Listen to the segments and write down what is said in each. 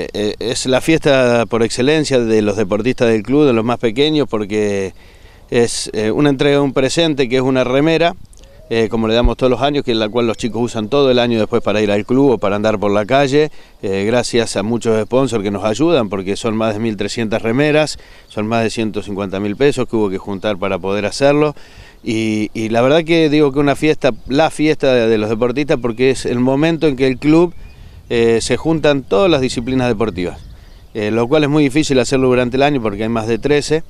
Eh, eh, es la fiesta por excelencia de los deportistas del club, de los más pequeños, porque es eh, una entrega de un presente que es una remera, como le damos todos los años, que en la cual los chicos usan todo el año después para ir al club o para andar por la calle, gracias a muchos sponsors que nos ayudan, porque son más de 1.300 remeras, son más de 150.000 mil pesos que hubo que juntar para poder hacerlo. Y, y la verdad que digo que es una fiesta, la fiesta de los deportistas, porque es el momento en que el club eh, se juntan todas las disciplinas deportivas, eh, lo cual es muy difícil hacerlo durante el año porque hay más de 13,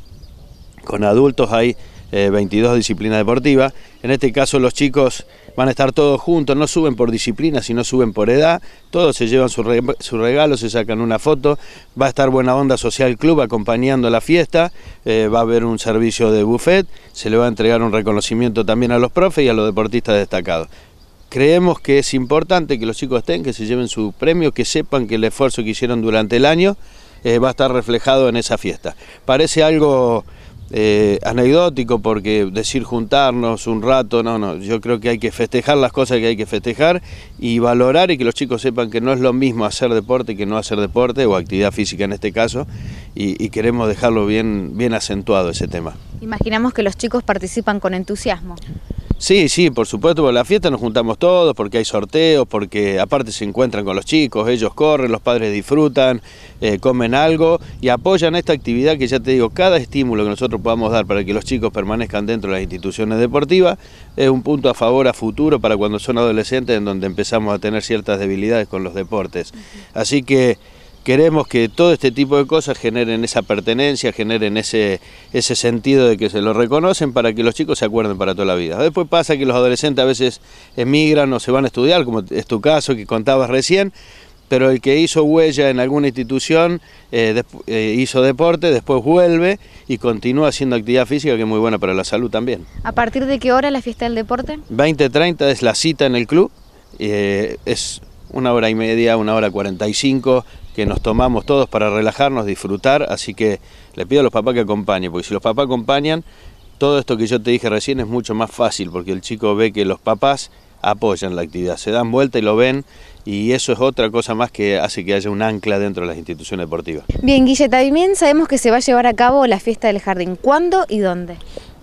con adultos hay 22 eh, disciplinas deportivas, en este caso los chicos van a estar todos juntos, no suben por disciplina, sino suben por edad, todos se llevan su, su regalo, se sacan una foto, va a estar Buena Onda Social Club acompañando la fiesta, va a haber un servicio de buffet, se le va a entregar un reconocimiento también a los profes y a los deportistas destacados creemos que es importante que los chicos estén, que se lleven su premio, que sepan que el esfuerzo que hicieron durante el año eh, va a estar reflejado en esa fiesta. Parece algo eh, anecdótico porque decir juntarnos un rato, no, no, yo creo que hay que festejar las cosas que hay que festejar y valorar y que los chicos sepan que no es lo mismo hacer deporte que no hacer deporte o actividad física en este caso y, y queremos dejarlo bien, bien acentuado ese tema. Imaginamos que los chicos participan con entusiasmo. Sí, sí, por supuesto, por la fiesta nos juntamos todos, porque hay sorteos, porque aparte se encuentran con los chicos, ellos corren, los padres disfrutan, eh, comen algo y apoyan esta actividad que ya te digo, cada estímulo que nosotros podamos dar para que los chicos permanezcan dentro de las instituciones deportivas es un punto a favor a futuro para cuando son adolescentes en donde empezamos a tener ciertas debilidades con los deportes. Así que queremos que todo este tipo de cosas generen esa pertenencia, generen ese, ese sentido de que se lo reconocen para que los chicos se acuerden para toda la vida. Después pasa que los adolescentes a veces emigran o se van a estudiar, como es tu caso que contabas recién, pero el que hizo huella en alguna institución, eh, eh, hizo deporte, después vuelve y continúa haciendo actividad física que es muy buena para la salud también. ¿A partir de qué hora la fiesta del deporte? 20.30 es la cita en el club, eh, es una hora y media, una hora 45, que nos tomamos todos para relajarnos, disfrutar, así que le pido a los papás que acompañen, porque si los papás acompañan, todo esto que yo te dije recién es mucho más fácil, porque el chico ve que los papás apoyan la actividad, se dan vuelta y lo ven y eso es otra cosa más que hace que haya un ancla dentro de las instituciones deportivas. Bien, Guille, también sabemos que se va a llevar a cabo la fiesta del jardín. ¿Cuándo y dónde?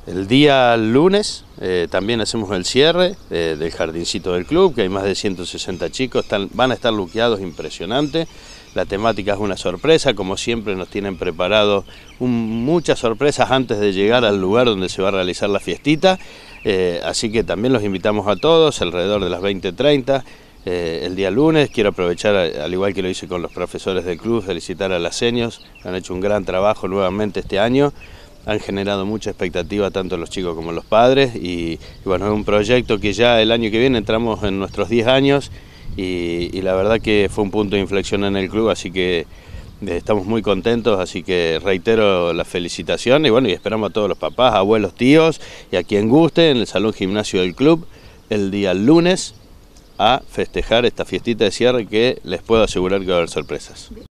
El día lunes eh, también hacemos el cierre eh, del jardincito del club, que hay más de 160 chicos, van a estar luqueados impresionante. La temática es una sorpresa, como siempre nos tienen preparados muchas sorpresas antes de llegar al lugar donde se va a realizar la fiestita. Eh, así que también los invitamos a todos, alrededor de las 20.30. el día lunes. Quiero aprovechar, al igual que lo hice con los profesores del club, felicitar a las seños Han hecho un gran trabajo nuevamente este año han generado mucha expectativa tanto los chicos como los padres y, bueno, es un proyecto que ya el año que viene entramos en nuestros 10 años y, la verdad que fue un punto de inflexión en el club, así que eh, estamos muy contentos, así que reitero la felicitación y bueno, y esperamos a todos los papás, abuelos, tíos y a quien guste en el Salón Gimnasio del Club el día lunes a festejar esta fiestita de cierre que les puedo asegurar que va a haber sorpresas.